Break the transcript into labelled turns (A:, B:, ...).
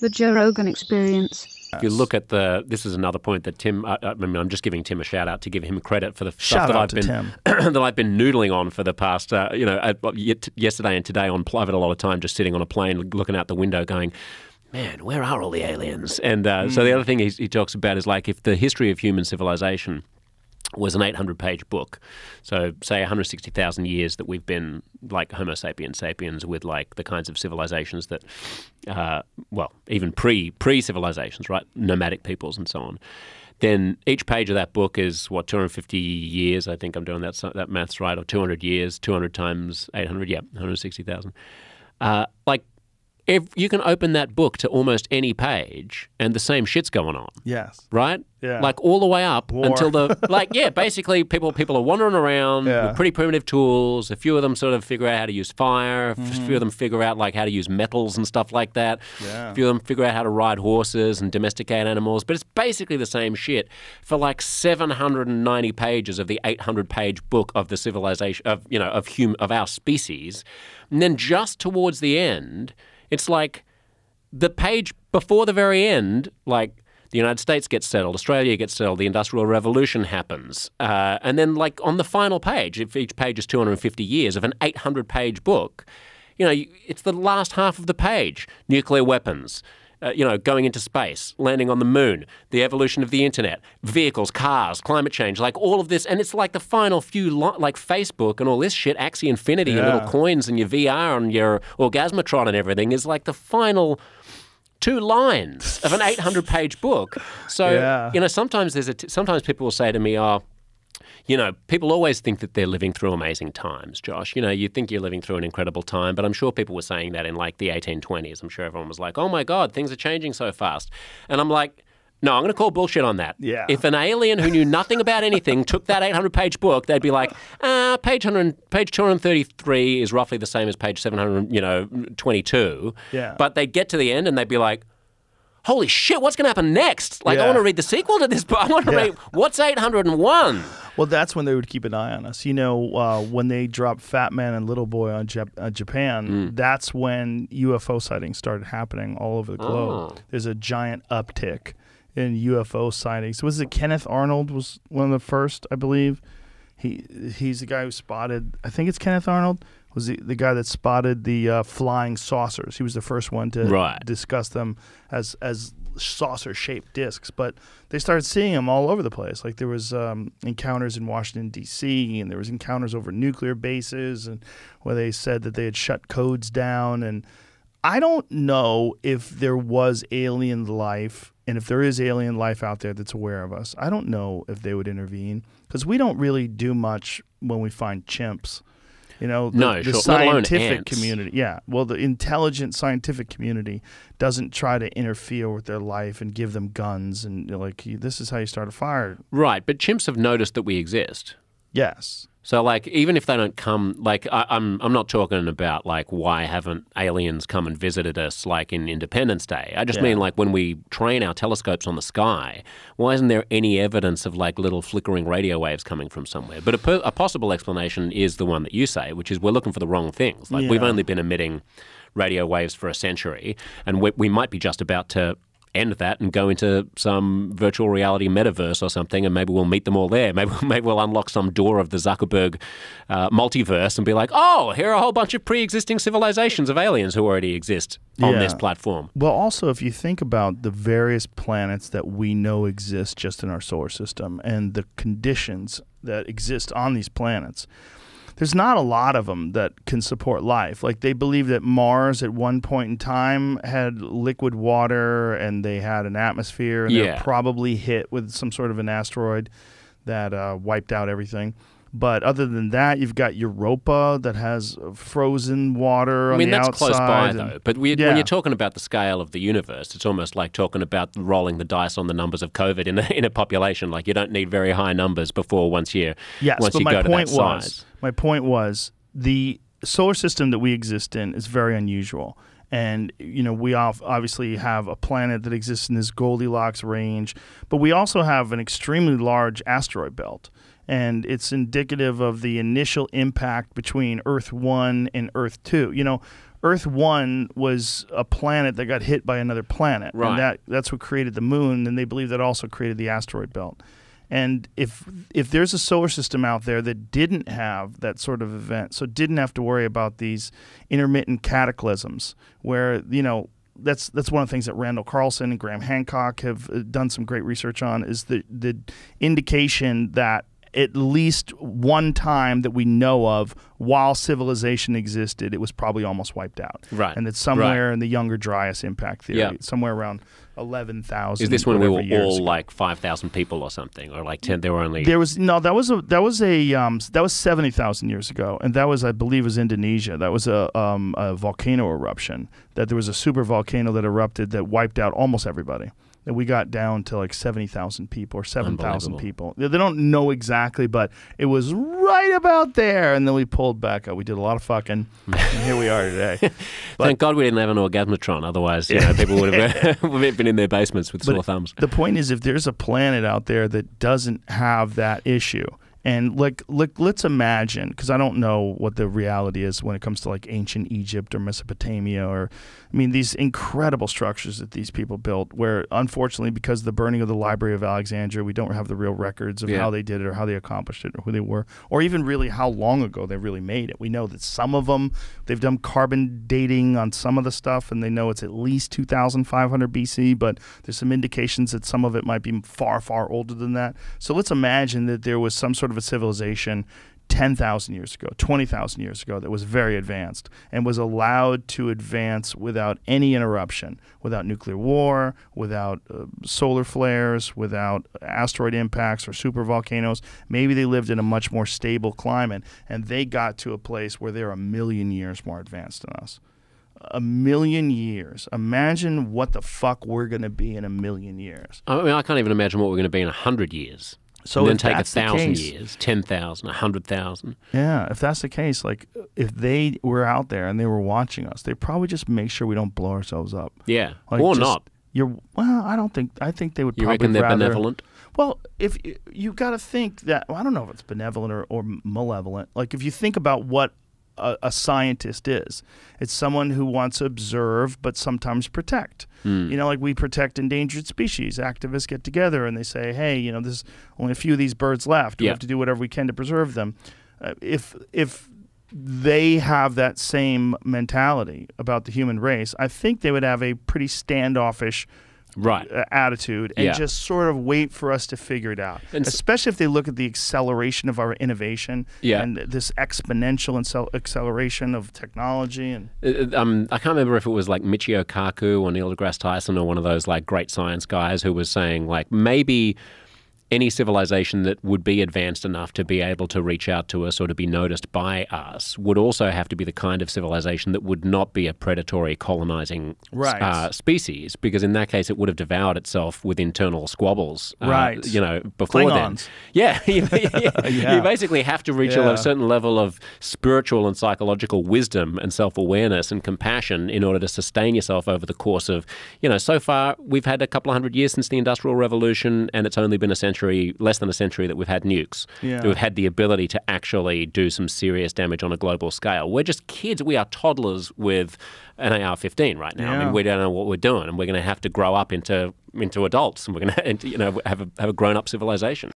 A: The Joe Rogan Experience. If you look at the, this is another point that Tim. I, I mean, I'm just giving Tim a shout out to give him credit for the shout stuff that I've been that I've been noodling on for the past, uh, you know, yesterday and today on. I've had a lot of time just sitting on a plane, looking out the window, going, man, where are all the aliens? And uh, mm. so hmm. the other thing he, he talks about is like if the history of human civilization was an 800 page book. So, say 160,000 years that we've been like Homo sapiens sapiens with like the kinds of civilizations that, uh, well, even pre pre civilizations, right? Nomadic peoples and so on. Then each page of that book is what 250 years. I think I'm doing that that maths right, or 200 years, 200 times 800, yeah, 160,000. Uh, like if you can open that book to almost any page and the same shit's going on. Yes. Right? Yeah. Like all the way up War. until the like yeah, basically people people are wandering around yeah. with pretty primitive tools. A few of them sort of figure out how to use fire, mm. Mm-hmm. a few of them figure out like how to use metals and stuff like that. Yeah. A few of them figure out how to ride horses and domesticate animals, but it's basically the same shit for like 790 pages of the 800 page book of the civilization of you know of hum of our species. And then just towards the end it's like the page before the very end, like the United States gets settled, Australia gets settled, the Industrial Revolution happens. Uh, and then, like, on the final page, if each page is 250 years of an 800 page book, you know, it's the last half of the page nuclear weapons, uh, you know, going into space, landing on the moon, the evolution of the internet, vehicles, cars, climate change, like all of this. And it's like the final few, lo- like Facebook and all this shit, Axie Infinity yeah. and little coins and your VR and your Orgasmatron and everything is like the final two lines of an 800 page book. So, yeah. you know, sometimes there's a t- sometimes people will say to me, oh, you know, people always think that they're living through amazing times, Josh. You know, you think you're living through an incredible time, but I'm sure people were saying that in like the 1820s. I'm sure everyone was like, oh my God, things are changing so fast. And I'm like, no, I'm going to call bullshit on that. Yeah. If an alien who knew nothing about anything took that 800 page book, they'd be like, ah, page 100, page 233 is roughly the same as page 700, you know, 22. Yeah. But they'd get to the end and they'd be like, holy shit, what's going to happen next? Like, yeah. I want to read the sequel to this book. I want to yeah. read what's 801?
B: Well, that's when they would keep an eye on us. You know, uh, when they dropped Fat Man and Little Boy on Jap- uh, Japan, mm. that's when UFO sightings started happening all over the globe. Oh. There's a giant uptick in UFO sightings. Was it Kenneth Arnold was one of the first, I believe? He he's the guy who spotted. I think it's Kenneth Arnold was the, the guy that spotted the uh, flying saucers. He was the first one to right. discuss them as as saucer shaped discs, but they started seeing them all over the place. Like there was um, encounters in Washington D.C. and there was encounters over nuclear bases and where they said that they had shut codes down. And I don't know if there was alien life and if there is alien life out there that's aware of us. I don't know if they would intervene because we don't really do much when we find chimps. You know, the, no, the sure. scientific community. Yeah. Well, the intelligent scientific community doesn't try to interfere with their life and give them guns and you know, like this is how you start a fire.
A: Right, but chimps have noticed that we exist. Yes. So like even if they don't come, like I, am I'm, I'm not talking about like why haven't aliens come and visited us like in Independence Day. I just yeah. mean like when we train our telescopes on the sky, why isn't there any evidence of like little flickering radio waves coming from somewhere? But a, a possible explanation is the one that you say, which is we're looking for the wrong things. Like yeah. we've only been emitting radio waves for a century, and we, we might be just about to end that and go into some virtual reality metaverse or something, and maybe we'll meet them all there. Maybe, maybe we'll unlock some door of the Zuckerberg uh, multiverse and be like, oh, here are a whole bunch of pre existing civilizations of aliens who already exist on yeah. this platform.
B: Well, also, if you think about the various planets that we know exist just in our solar system and the conditions that exist on these planets, there's not a lot of them that can support life. Like they believe that Mars at one point in time had liquid water and they had an atmosphere and yeah. they were probably hit with some sort of an asteroid that uh, wiped out everything. But other than that, you've got Europa that has uh, frozen water. I mean, that's close by though. But we, yeah. when you're
A: talking about the scale of the universe, it's almost like talking about rolling the dice on the numbers of COVID in a, in a population. Like you don't need very high numbers before once you yes, once but you my go point to that was, size.
B: My point was the solar system that we exist in is very unusual and you know we obviously have a planet that exists in this Goldilocks range, but we also have an extremely large asteroid belt and it's indicative of the initial impact between Earth 1 and Earth 2. You know, Earth 1 was a planet that got hit by another planet. Right. And that, that's what created the moon, and they believe that also created the asteroid belt. And if if there's a solar system out there that didn't have that sort of event, so didn't have to worry about these intermittent cataclysms, where you know that's that's one of the things that Randall Carlson and Graham Hancock have uh, done some great research on is the the indication that at least one time that we know of while civilization existed, it was probably almost wiped out. Right. And it's somewhere right. in the Younger Dryas impact theory, yeah. somewhere around 11,000. Is this when we were all ago.
A: like 5,000 people or something or like 10 there were only There
B: was no that was a that was a um, that was 70,000 years ago and that was I believe was Indonesia. That was a um, a volcano eruption that there was a super volcano that erupted that wiped out almost everybody we got down to like 70,000 people or 7,000 people. They don't know exactly, but it was right about there. And then we pulled back up. We did a lot of fucking, and here
A: we are today. But, Thank God we didn't have an orgasmatron. Otherwise, you know, people would have been in their basements with but sore thumbs. The
B: point is, if there's a planet out there that doesn't have that issue – and like, like let's imagine, because I don't know what the reality is when it comes to like ancient Egypt or Mesopotamia, or I mean, these incredible structures that these people built, where unfortunately, because the burning of the Library of Alexandria, we don't have the real records of yeah. how they did it or how they accomplished it or who they were, or even really how long ago they really made it. We know that some of them, they've done carbon dating on some of the stuff, and they know it's at least 2,500 BC, but there's some indications that some of it might be far, far older than that. So let's imagine that there was some sort sort of a civilization 10,000 years ago, 20,000 years ago, that was very advanced and was allowed to advance without any interruption, without nuclear war, without uh, solar flares, without asteroid impacts or supervolcanoes. Maybe they lived in a much more stable climate and they got to a place where they're a million years more advanced than us. A million years. Imagine what the fuck we're going to be in a million years.
A: I mean, I can't even imagine what we're going to be in a hundred years. So then take a thousand case, years, ten thousand, a hundred thousand.
B: Yeah, if that's the case, like if they were out there and they were watching us, they probably just make sure we don't blow ourselves up. Yeah, like or just, not. You're well. I don't think. I think they would. You probably reckon they're rather, benevolent? Well, if you, you got to think that well, I don't know if it's benevolent or, or malevolent. Like if you think about what a, a, scientist is. It's someone who wants to observe but sometimes protect. Mm. You know, like we protect endangered species. Activists get together and they say, "Hey, you know, there's only a few of these birds left. We yeah. have to do whatever we can to preserve them." Uh, if if they have that same mentality about the human race, I think they would have a pretty standoffish right. Uh, attitude and yeah. just sort of wait for us to figure it out. And Especially if they look at the acceleration of our innovation yeah. and this exponential acceleration of technology. And
A: uh, uh, um, I can't remember if it was like Michio Kaku or Neil deGrasse Tyson or one of those like great science guys who was saying like maybe – any civilization that would be advanced enough to be able to reach out to us or to be noticed by us would also have to be the kind of civilization that would not be a predatory colonizing right. uh, species, because in that case it would have devoured itself with internal squabbles. Uh, right. You know, before Klingons. then. Yeah, you, yeah. you, basically have to reach yeah. a certain level of spiritual and psychological wisdom and self awareness and compassion in order to sustain yourself over the course of, you know, so far we've had a couple of hundred years since the Industrial Revolution and it's only been a century century, less than a century, that we've had nukes. Yeah. That we've had the ability to actually do some serious damage on a global scale. We're just kids. We are toddlers with an AR-15 right now. Yeah. I mean, we don't know what we're doing, and we're going to have to grow up into into adults, and we're going to, you know, have a, have a grown up civilization.